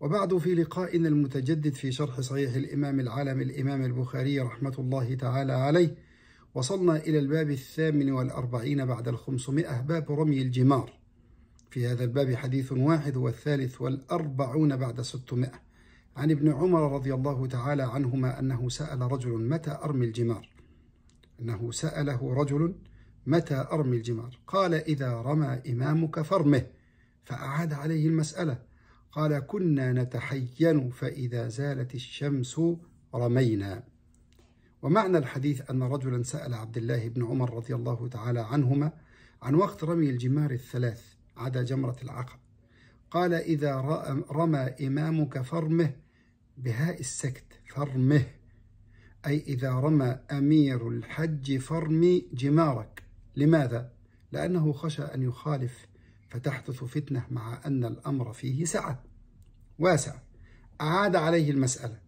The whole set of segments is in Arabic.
وبعد في لقائنا المتجدد في شرح صحيح الإمام العالم الإمام البخاري رحمة الله تعالى عليه وصلنا إلى الباب الثامن والأربعين بعد الخمسمائة باب رمي الجمار في هذا الباب حديث واحد والثالث والأربعون بعد ستمائة عن ابن عمر رضي الله تعالى عنهما أنه سأل رجل متى أرمي الجمار أنه سأله رجل متى أرمي الجمار قال إذا رمى إمامك فرمه فأعاد عليه المسألة قال كنا نتحين فإذا زالت الشمس رمينا ومعنى الحديث أن رجلا سأل عبد الله بن عمر رضي الله تعالى عنهما عن وقت رمي الجمار الثلاث عدا جمرة العقب قال إذا رمى إمامك فرمه بهاء السكت فرمه أي إذا رمى أمير الحج فرمي جمارك لماذا؟ لأنه خشى أن يخالف فتحدث فتنة مع أن الأمر فيه سعة واسع أعاد عليه المسألة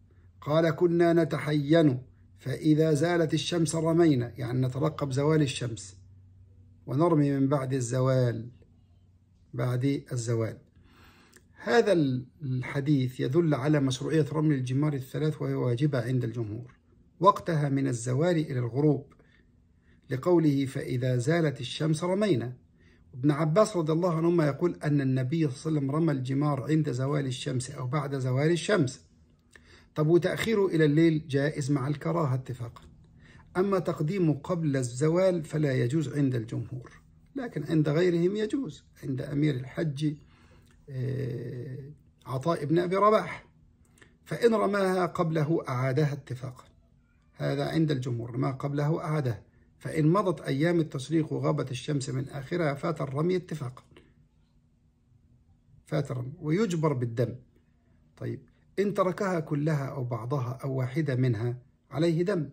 قال كنا نتحين فإذا زالت الشمس رمينا يعني نترقب زوال الشمس ونرمي من بعد الزوال بعد الزوال هذا الحديث يدل على مشروعية رمي الجمار الثلاث وهي واجبة عند الجمهور وقتها من الزوال إلى الغروب لقوله فإذا زالت الشمس رمينا ابن عباس رضي الله عنهما يقول أن النبي صلى الله عليه وسلم رمى الجمار عند زوال الشمس أو بعد زوال الشمس طب وتأخيره إلى الليل جائز مع الكراهة اتفاقا أما تقديمه قبل الزوال فلا يجوز عند الجمهور لكن عند غيرهم يجوز عند أمير الحج آه، عطاء بن أبي رباح فإن رماها قبله أعادها اتفاقا هذا عند الجمهور ما قبله أعادها فإن مضت أيام التصريخ وغابت الشمس من آخرها فات الرمي اتفاقا فات الرمي ويجبر بالدم طيب إن تركها كلها أو بعضها أو واحدة منها عليه دم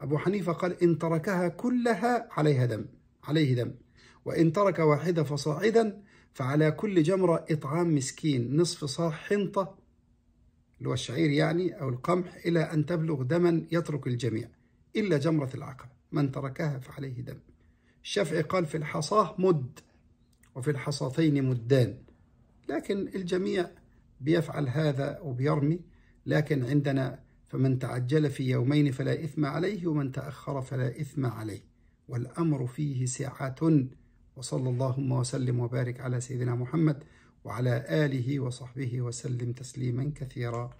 أبو حنيفة قال إن تركها كلها عليها دم عليه دم وإن ترك واحدة فصاعدا فعلى كل جمرة إطعام مسكين نصف صاع حنطة اللي هو الشعير يعني أو القمح إلى أن تبلغ دما يترك الجميع إلا جمرة العقبة من تركها فعليه دم الشافعي قال في الحصاة مد وفي الحصاتين مدان لكن الجميع بيفعل هذا وبيرمي لكن عندنا فمن تعجل في يومين فلا إثم عليه ومن تأخر فلا إثم عليه والأمر فيه سعة وصلى اللهم وسلم وبارك على سيدنا محمد وعلى آله وصحبه وسلم تسليما كثيرا